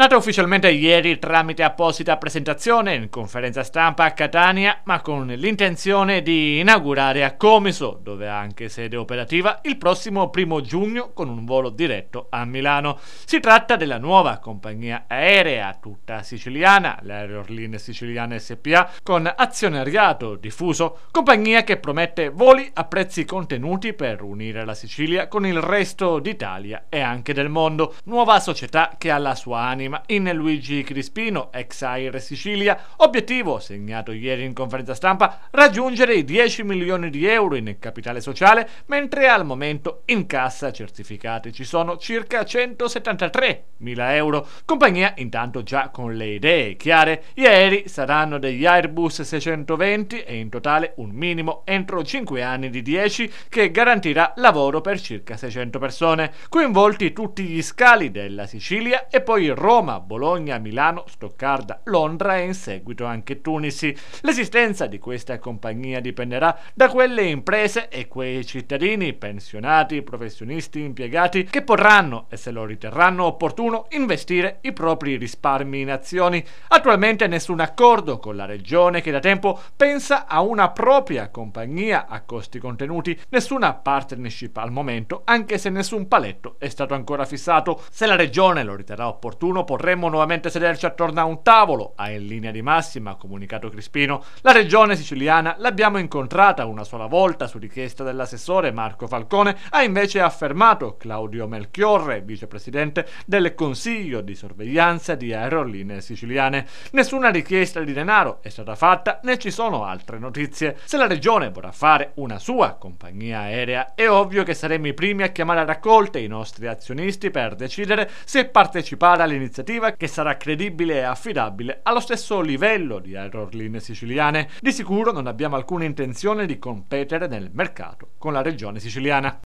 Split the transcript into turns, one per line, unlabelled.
Nata ufficialmente ieri tramite apposita presentazione in conferenza stampa a Catania, ma con l'intenzione di inaugurare a Comiso, dove ha anche sede operativa, il prossimo primo giugno con un volo diretto a Milano. Si tratta della nuova compagnia aerea tutta siciliana, l'Aerorline Siciliana SPA, con azionariato diffuso, compagnia che promette voli a prezzi contenuti per unire la Sicilia con il resto d'Italia e anche del mondo. Nuova società che ha la sua anima prima in Luigi Crispino, ex Air Sicilia, obiettivo, segnato ieri in conferenza stampa, raggiungere i 10 milioni di euro in capitale sociale, mentre al momento in cassa certificati ci sono circa 173 mila euro. Compagnia intanto già con le idee chiare, gli aerei saranno degli Airbus 620 e in totale un minimo entro 5 anni di 10 che garantirà lavoro per circa 600 persone, coinvolti tutti gli scali della Sicilia e poi Roma Roma, Bologna, Milano, Stoccarda, Londra e in seguito anche Tunisi. L'esistenza di questa compagnia dipenderà da quelle imprese e quei cittadini, pensionati, professionisti, impiegati che potranno, e se lo riterranno opportuno, investire i propri risparmi in azioni. Attualmente nessun accordo con la regione che da tempo pensa a una propria compagnia a costi contenuti, nessuna partnership al momento, anche se nessun paletto è stato ancora fissato. Se la regione lo riterrà opportuno, potremmo nuovamente sederci attorno a un tavolo, ha ah, in linea di massima comunicato Crispino. La regione siciliana l'abbiamo incontrata una sola volta su richiesta dell'assessore Marco Falcone, ha invece affermato Claudio Melchiorre, vicepresidente del Consiglio di sorveglianza di aerolinee siciliane. Nessuna richiesta di denaro è stata fatta né ci sono altre notizie. Se la regione vorrà fare una sua compagnia aerea, è ovvio che saremo i primi a chiamare a raccolte i nostri azionisti per decidere se partecipare all'iniziativa un'iniziativa che sarà credibile e affidabile allo stesso livello di aeroline siciliane. Di sicuro non abbiamo alcuna intenzione di competere nel mercato con la regione siciliana.